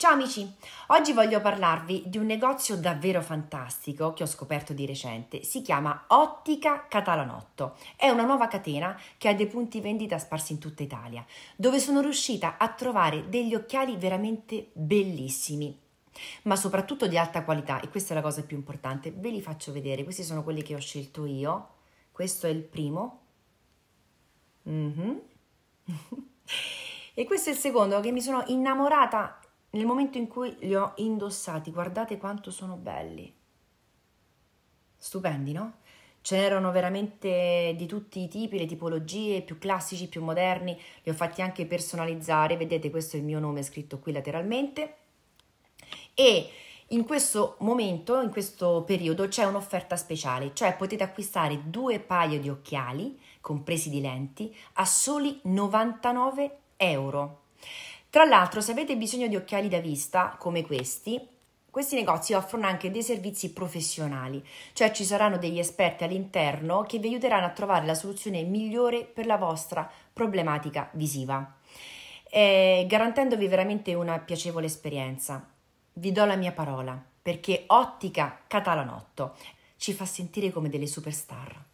Ciao amici, oggi voglio parlarvi di un negozio davvero fantastico che ho scoperto di recente, si chiama Ottica Catalanotto, è una nuova catena che ha dei punti vendita sparsi in tutta Italia, dove sono riuscita a trovare degli occhiali veramente bellissimi, ma soprattutto di alta qualità e questa è la cosa più importante, ve li faccio vedere, questi sono quelli che ho scelto io, questo è il primo. Mm-hmm. e questo è il secondo che mi sono innamorata nel momento in cui li ho indossati, guardate quanto sono belli. Stupendi, no? C'erano veramente di tutti i tipi, le tipologie, più classici, più moderni, li ho fatti anche personalizzare, vedete questo è il mio nome scritto qui lateralmente. E in questo momento, in questo periodo, c'è un'offerta speciale, cioè potete acquistare due paio di occhiali, compresi di lenti, a soli 99 euro. Tra l'altro, se avete bisogno di occhiali da vista come questi, questi negozi offrono anche dei servizi professionali, cioè ci saranno degli esperti all'interno che vi aiuteranno a trovare la soluzione migliore per la vostra problematica visiva, eh, garantendovi veramente una piacevole esperienza. Vi do la mia parola, perché Ottica Catalanotto ci fa sentire come delle superstar.